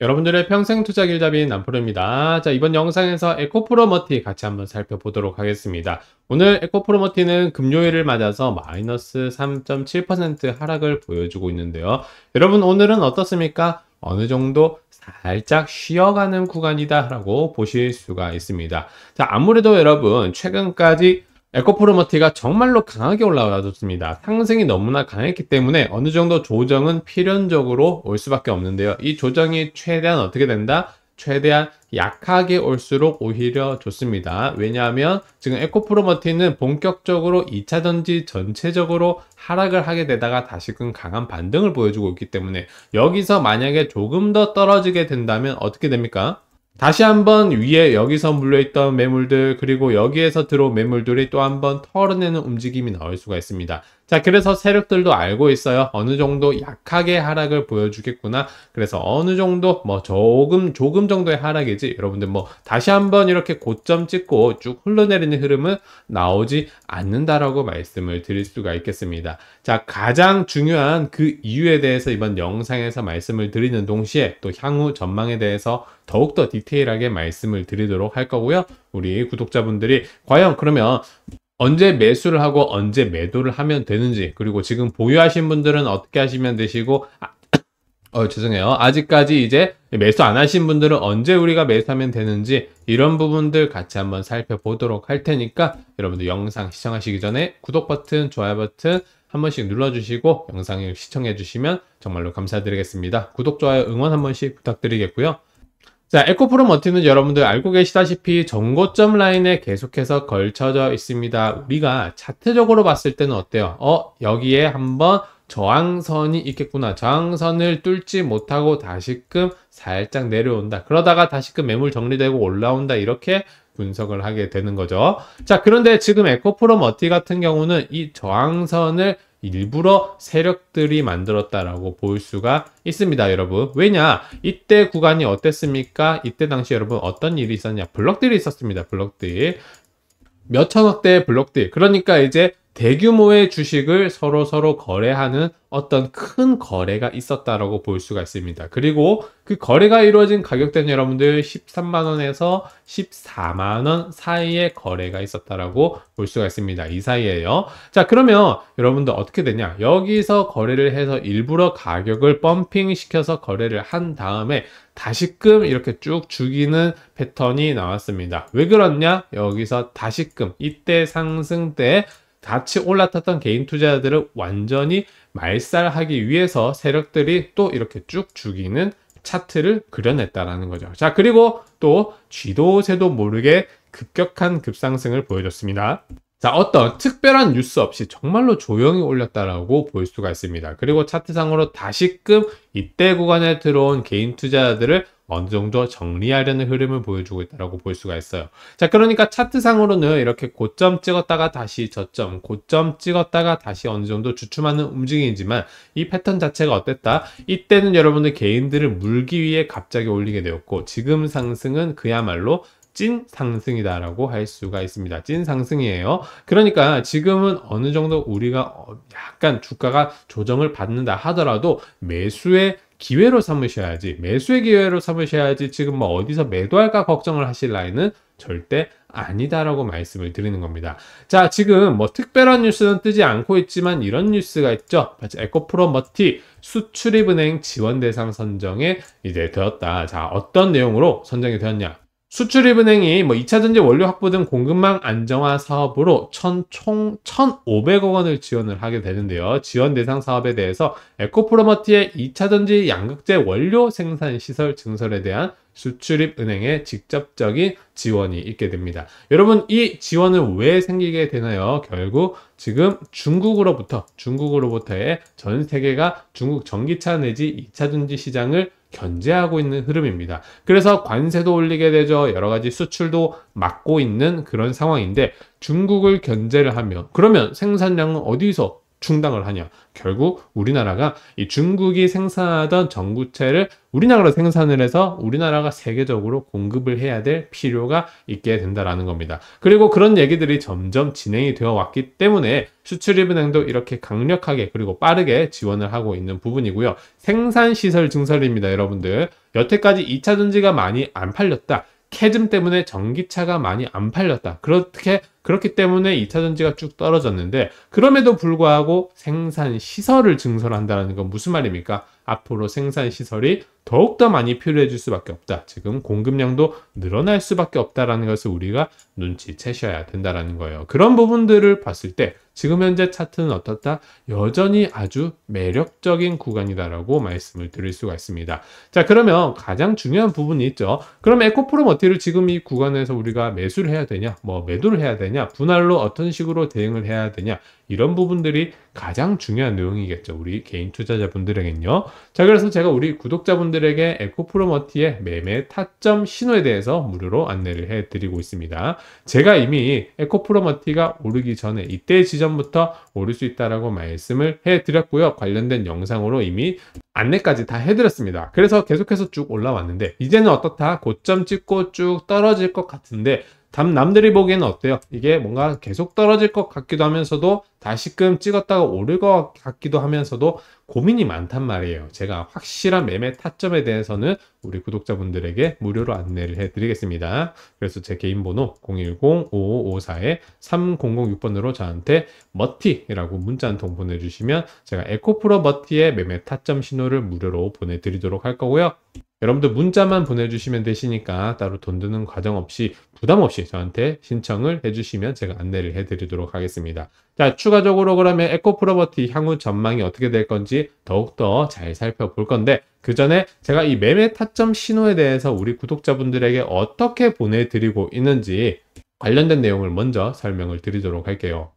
여러분들의 평생 투자 길잡인 남프로입니다. 자, 이번 영상에서 에코프로머티 같이 한번 살펴보도록 하겠습니다. 오늘 에코프로머티는 금요일을 맞아서 마이너스 3.7% 하락을 보여주고 있는데요. 여러분 오늘은 어떻습니까? 어느 정도 살짝 쉬어가는 구간이다라고 보실 수가 있습니다. 자, 아무래도 여러분 최근까지 에코프로머티가 정말로 강하게 올라와줬습니다. 상승이 너무나 강했기 때문에 어느 정도 조정은 필연적으로 올 수밖에 없는데요. 이 조정이 최대한 어떻게 된다? 최대한 약하게 올수록 오히려 좋습니다. 왜냐하면 지금 에코프로머티는 본격적으로 2차전지 전체적으로 하락을 하게 되다가 다시금 강한 반등을 보여주고 있기 때문에 여기서 만약에 조금 더 떨어지게 된다면 어떻게 됩니까? 다시 한번 위에 여기서 물려있던 매물들 그리고 여기에서 들어온 매물들이 또 한번 털어내는 움직임이 나올 수가 있습니다. 자 그래서 세력들도 알고 있어요 어느 정도 약하게 하락을 보여주겠구나 그래서 어느 정도 뭐 조금 조금 정도의 하락이지 여러분들 뭐 다시 한번 이렇게 고점 찍고 쭉 흘러내리는 흐름은 나오지 않는다라고 말씀을 드릴 수가 있겠습니다 자 가장 중요한 그 이유에 대해서 이번 영상에서 말씀을 드리는 동시에 또 향후 전망에 대해서 더욱더 디테일하게 말씀을 드리도록 할 거고요 우리 구독자분들이 과연 그러면 언제 매수를 하고 언제 매도를 하면 되는지 그리고 지금 보유하신 분들은 어떻게 하시면 되시고 아, 어, 죄송해요. 아직까지 이제 매수 안 하신 분들은 언제 우리가 매수하면 되는지 이런 부분들 같이 한번 살펴보도록 할 테니까 여러분들 영상 시청하시기 전에 구독 버튼, 좋아요 버튼 한 번씩 눌러주시고 영상을 시청해 주시면 정말로 감사드리겠습니다. 구독, 좋아요, 응원 한 번씩 부탁드리겠고요. 자, 에코프로 머티는 여러분들 알고 계시다시피 정고점 라인에 계속해서 걸쳐져 있습니다. 우리가 차트적으로 봤을 때는 어때요? 어, 여기에 한번 저항선이 있겠구나. 저항선을 뚫지 못하고 다시금 살짝 내려온다. 그러다가 다시금 매물 정리되고 올라온다. 이렇게 분석을 하게 되는 거죠. 자, 그런데 지금 에코프로 머티 같은 경우는 이 저항선을 일부러 세력들이 만들었다라고 볼 수가 있습니다 여러분 왜냐 이때 구간이 어땠습니까 이때 당시 여러분 어떤 일이 있었냐 블록들이 있었습니다 블록들 몇천억대의 블록들 그러니까 이제 대규모의 주식을 서로 서로 거래하는 어떤 큰 거래가 있었다라고 볼 수가 있습니다. 그리고 그 거래가 이루어진 가격대는 여러분들 13만원에서 14만원 사이의 거래가 있었다라고 볼 수가 있습니다. 이 사이에요. 자, 그러면 여러분들 어떻게 되냐? 여기서 거래를 해서 일부러 가격을 펌핑 시켜서 거래를 한 다음에 다시금 이렇게 쭉 죽이는 패턴이 나왔습니다. 왜 그렇냐? 여기서 다시금 이때 상승 때 같이 올라탔던 개인 투자자들을 완전히 말살하기 위해서 세력들이 또 이렇게 쭉 죽이는 차트를 그려냈다라는 거죠. 자, 그리고 또 쥐도 새도 모르게 급격한 급상승을 보여줬습니다. 자, 어떤 특별한 뉴스 없이 정말로 조용히 올렸다라고 볼 수가 있습니다. 그리고 차트상으로 다시금 이때 구간에 들어온 개인 투자자들을 어느 정도 정리하려는 흐름을 보여주고 있다고 볼 수가 있어요. 자, 그러니까 차트상으로는 이렇게 고점 찍었다가 다시 저점, 고점 찍었다가 다시 어느 정도 주춤하는 움직임이지만 이 패턴 자체가 어땠다? 이때는 여러분들 개인들을 물기 위해 갑자기 올리게 되었고 지금 상승은 그야말로 찐 상승이다라고 할 수가 있습니다. 찐 상승이에요. 그러니까 지금은 어느 정도 우리가 어, 약간 주가가 조정을 받는다 하더라도 매수의 기회로 삼으셔야지 매수의 기회로 삼으셔야지 지금 뭐 어디서 매도할까 걱정을 하실 나이는 절대 아니다라고 말씀을 드리는 겁니다. 자 지금 뭐 특별한 뉴스는 뜨지 않고 있지만 이런 뉴스가 있죠. 에코프로 머티 수출입은행 지원 대상 선정에 이제 되었다. 자 어떤 내용으로 선정이 되었냐? 수출입은행이 뭐 2차 전지 원료 확보 등 공급망 안정화 사업으로 총 1,500억 원을 지원을 하게 되는데요. 지원 대상 사업에 대해서 에코프로머티의 2차 전지 양극재 원료 생산 시설 증설에 대한 수출입 은행의 직접적인 지원이 있게 됩니다. 여러분 이 지원은 왜 생기게 되나요? 결국 지금 중국으로부터 중국으로부터의 전 세계가 중국 전기차 내지 2차 전지 시장을 견제하고 있는 흐름입니다. 그래서 관세도 올리게 되죠. 여러 가지 수출도 막고 있는 그런 상황인데 중국을 견제를 하면 그러면 생산량은 어디서 충당을 하냐. 결국 우리나라가 이 중국이 생산하던 전구체를 우리나라로 생산을 해서 우리나라가 세계적으로 공급을 해야 될 필요가 있게 된다라는 겁니다. 그리고 그런 얘기들이 점점 진행이 되어 왔기 때문에 수출입은행도 이렇게 강력하게 그리고 빠르게 지원을 하고 있는 부분이고요. 생산시설 증설입니다, 여러분들. 여태까지 2차 전지가 많이 안 팔렸다. 캐즘 때문에 전기차가 많이 안 팔렸다. 그렇게 그렇기 때문에 2차 전지가 쭉 떨어졌는데 그럼에도 불구하고 생산 시설을 증설한다는 건 무슨 말입니까? 앞으로 생산 시설이 더욱더 많이 필요해질 수밖에 없다. 지금 공급량도 늘어날 수밖에 없다라는 것을 우리가 눈치채셔야 된다라는 거예요. 그런 부분들을 봤을 때 지금 현재 차트는 어떻다? 여전히 아주 매력적인 구간이다라고 말씀을 드릴 수가 있습니다. 자, 그러면 가장 중요한 부분이 있죠. 그럼 에코프로 어티를 지금 이 구간에서 우리가 매수를 해야 되냐? 뭐 매도를 해야 되냐? 되냐, 분할로 어떤 식으로 대응을 해야 되냐, 이런 부분들이 가장 중요한 내용이겠죠. 우리 개인 투자자분들에게는요 자, 그래서 제가 우리 구독자분들에게 에코프로머티의 매매 타점 신호에 대해서 무료로 안내를 해드리고 있습니다. 제가 이미 에코프로머티가 오르기 전에 이때 지점부터 오를 수 있다라고 말씀을 해드렸고요. 관련된 영상으로 이미 안내까지 다 해드렸습니다. 그래서 계속해서 쭉 올라왔는데 이제는 어떻다 고점 찍고 쭉 떨어질 것 같은데 남, 남들이 보기에는 어때요? 이게 뭔가 계속 떨어질 것 같기도 하면서도 다시금 찍었다가 오를 것 같기도 하면서도 고민이 많단 말이에요. 제가 확실한 매매 타점에 대해서는 우리 구독자분들에게 무료로 안내를 해드리겠습니다. 그래서 제 개인 번호 010-5554-3006번으로 저한테 머티라고 문자 한 통 보내주시면 제가 에코프로 머티의 매매 타점 신호를 무료로 보내드리도록 할 거고요. 여러분들 문자만 보내주시면 되시니까 따로 돈 드는 과정 없이 부담 없이 저한테 신청을 해주시면 제가 안내를 해드리도록 하겠습니다. 자, 추가적으로 그러면 에코프로버티 향후 전망이 어떻게 될 건지 더욱더 잘 살펴볼 건데 그 전에 제가 이 매매 타점 신호에 대해서 우리 구독자분들에게 어떻게 보내드리고 있는지 관련된 내용을 먼저 설명을 드리도록 할게요.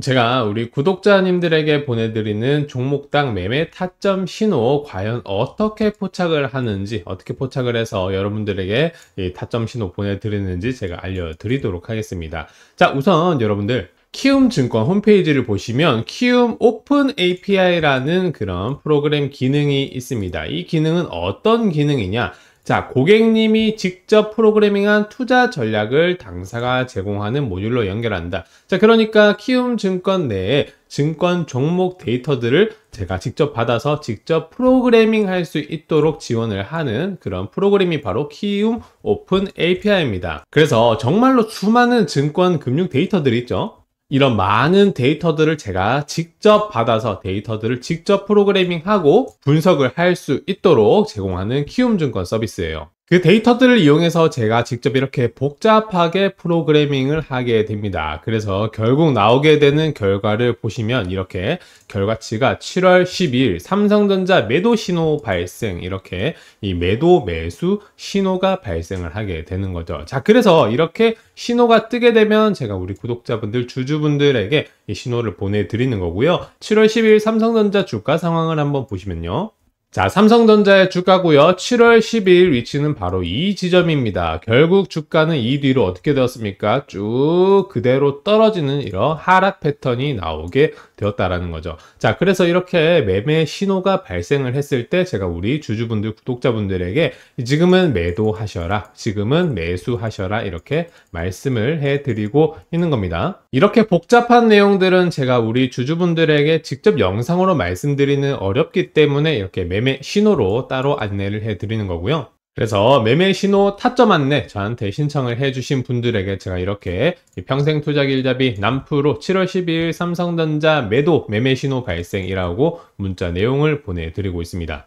제가 우리 구독자님들에게 보내드리는 종목당 매매 타점 신호 과연 어떻게 포착을 하는지 어떻게 포착을 해서 여러분들에게 타점 신호 보내드리는지 제가 알려드리도록 하겠습니다 자 우선 여러분들 키움증권 홈페이지를 보시면 키움 오픈 API라는 그런 프로그램 기능이 있습니다. 이 기능은 어떤 기능이냐? 자, 고객님이 직접 프로그래밍한 투자 전략을 당사가 제공하는 모듈로 연결한다. 자, 그러니까 키움증권 내에 증권 종목 데이터들을 제가 직접 받아서 직접 프로그래밍 할수 있도록 지원을 하는 그런 프로그램이 바로 키움 오픈 API입니다. 그래서 정말로 수많은 증권 금융 데이터들이 있죠. 이런 많은 데이터들을 제가 직접 받아서 데이터들을 직접 프로그래밍하고 분석을 할 수 있도록 제공하는 키움증권 서비스예요. 그 데이터들을 이용해서 제가 직접 이렇게 복잡하게 프로그래밍을 하게 됩니다. 그래서 결국 나오게 되는 결과를 보시면 이렇게 결과치가 7월 12일 삼성전자 매도 신호 발생 이렇게 이 매도 매수 신호가 발생을 하게 되는 거죠. 자 그래서 이렇게 신호가 뜨게 되면 제가 우리 구독자분들 주주분들에게 이 신호를 보내드리는 거고요. 7월 12일 삼성전자 주가 상황을 한번 보시면요. 자, 삼성전자의 주가고요. 7월 12일 위치는 바로 이 지점입니다. 결국 주가는 이 뒤로 어떻게 되었습니까? 쭉 그대로 떨어지는 이런 하락 패턴이 나오게 되었다라는 거죠. 자, 그래서 이렇게 매매 신호가 발생을 했을 때 제가 우리 주주분들, 구독자분들에게 지금은 매도하셔라, 지금은 매수하셔라 이렇게 말씀을 해드리고 있는 겁니다. 이렇게 복잡한 내용들은 제가 우리 주주분들에게 직접 영상으로 말씀드리는 어렵기 때문에 이렇게 매매 신호로 따로 안내를 해드리는 거고요. 그래서 매매 신호 타점 안내 저한테 신청을 해주신 분들에게 제가 이렇게 평생 투자 길잡이 남프로 7월 12일 삼성전자 매도 매매 신호 발생이라고 문자 내용을 보내드리고 있습니다.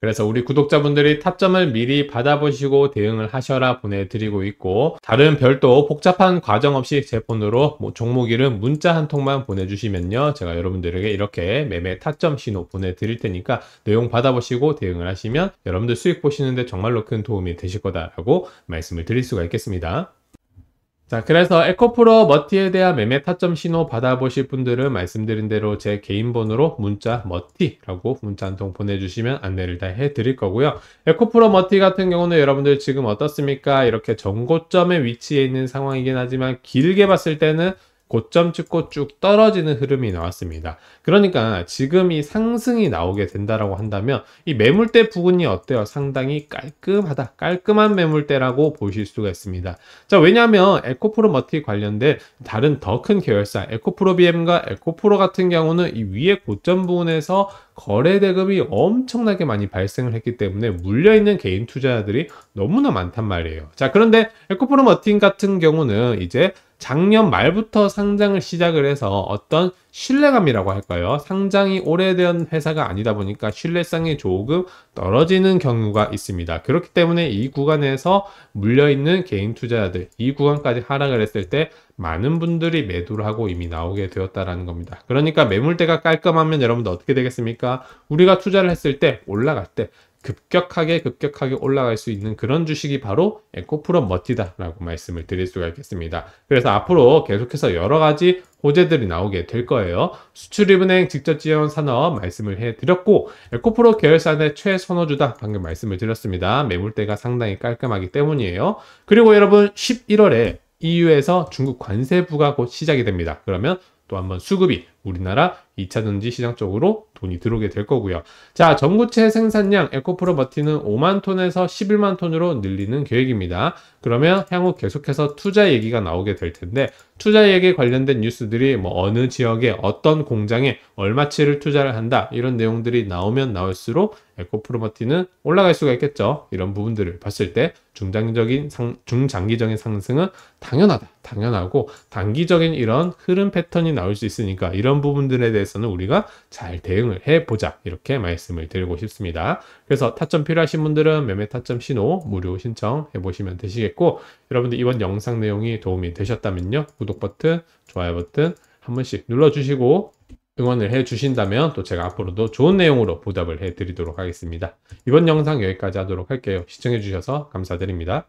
그래서 우리 구독자분들이 탑점을 미리 받아보시고 대응을 하셔라 보내드리고 있고 다른 별도 복잡한 과정 없이 제 폰으로 뭐 종목 이름 문자 한 통만 보내주시면요. 제가 여러분들에게 이렇게 매매 타점 신호 보내드릴 테니까 내용 받아보시고 대응을 하시면 여러분들 수익 보시는데 정말로 큰 도움이 되실 거다라고 말씀을 드릴 수가 있겠습니다. 자 그래서 에코프로 머티에 대한 매매 타점 신호 받아보실 분들은 말씀드린 대로 제 개인 번호로 문자 머티라고 문자 한 통 보내주시면 안내를 다 해드릴 거고요 에코프로 머티 같은 경우는 여러분들 지금 어떻습니까 이렇게 전고점에 위치해 있는 상황이긴 하지만 길게 봤을 때는 고점 찍고 쭉 떨어지는 흐름이 나왔습니다. 그러니까 지금 이 상승이 나오게 된다라고 한다면 이 매물대 부근이 어때요? 상당히 깔끔하다. 깔끔한 매물대라고 보실 수가 있습니다. 자, 왜냐하면 에코프로 머티 관련된 다른 더 큰 계열사 에코프로 BM과 에코프로 같은 경우는 이 위에 고점 부근에서 거래 대금이 엄청나게 많이 발생을 했기 때문에 물려있는 개인 투자자들이 너무나 많단 말이에요. 자, 그런데 에코프로 머티 같은 경우는 이제 작년 말부터 상장을 시작을 해서 어떤 신뢰감이라고 할까요? 상장이 오래된 회사가 아니다 보니까 신뢰성이 조금 떨어지는 경우가 있습니다. 그렇기 때문에 이 구간에서 물려있는 개인 투자자들, 이 구간까지 하락을 했을 때 많은 분들이 매도를 하고 이미 나오게 되었다라는 겁니다. 그러니까 매물대가 깔끔하면 여러분들 어떻게 되겠습니까? 우리가 투자를 했을 때 올라갈 때 급격하게 급격하게 올라갈 수 있는 그런 주식이 바로 에코프론 멋지다라고 말씀을 드릴 수가 있겠습니다. 그래서 앞으로 계속해서 여러 가지 호재들이 나오게 될 거예요. 수출입은행 직접 지원 산업 말씀을 해드렸고 에코프로 계열사 의 최선호주다 방금 말씀을 드렸습니다. 매물대가 상당히 깔끔하기 때문이에요. 그리고 여러분 11월에 EU에서 중국 관세 부과 곧 시작이 됩니다. 그러면 또 한번 수급이 우리나라 2차 전지 시장 쪽으로 돈이 들어오게 될 거고요. 자, 전구체 생산량 에코프로 버티는 5만 톤에서 11만 톤으로 늘리는 계획입니다. 그러면 향후 계속해서 투자 얘기가 나오게 될 텐데 투자 얘기 관련된 뉴스들이 뭐 어느 지역에 어떤 공장에 얼마치를 투자를 한다 이런 내용들이 나오면 나올수록 에코프로머티는 올라갈 수가 있겠죠. 이런 부분들을 봤을 때 중장기적인 상, 중장기적인 상승은 당연하다. 당연하고 단기적인 이런 흐름 패턴이 나올 수 있으니까 이런 부분들에 대해서 대해서는 우리가 잘 대응을 해보자 이렇게 말씀을 드리고 싶습니다. 그래서 타점 필요하신 분들은 매매 타점 신호 무료 신청해 보시면 되시겠고 여러분들 이번 영상 내용이 도움이 되셨다면요 구독 버튼 좋아요 버튼 한 번씩 눌러주시고 응원을 해주신다면 또 제가 앞으로도 좋은 내용으로 보답을 해드리도록 하겠습니다. 이번 영상 여기까지 하도록 할게요. 시청해주셔서 감사드립니다.